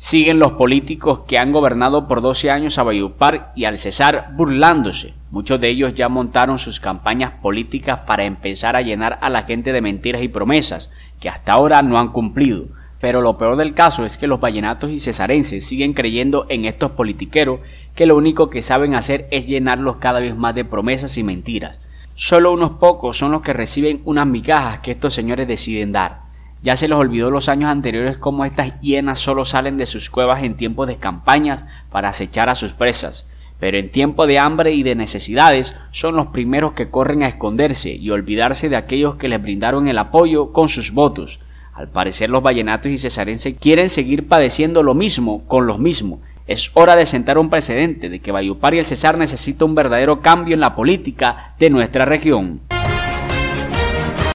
Siguen los políticos que han gobernado por 12 años a Bayupar y al Cesar burlándose. Muchos de ellos ya montaron sus campañas políticas para empezar a llenar a la gente de mentiras y promesas que hasta ahora no han cumplido. Pero lo peor del caso es que los vallenatos y cesarenses siguen creyendo en estos politiqueros que lo único que saben hacer es llenarlos cada vez más de promesas y mentiras. Solo unos pocos son los que reciben unas migajas que estos señores deciden dar. Ya se les olvidó los años anteriores cómo estas hienas solo salen de sus cuevas en tiempos de campañas para acechar a sus presas, pero en tiempo de hambre y de necesidades son los primeros que corren a esconderse y olvidarse de aquellos que les brindaron el apoyo con sus votos. Al parecer los vallenatos y cesarenses quieren seguir padeciendo lo mismo con los mismos. Es hora de sentar un precedente de que Bayupar y el Cesar necesita un verdadero cambio en la política de nuestra región.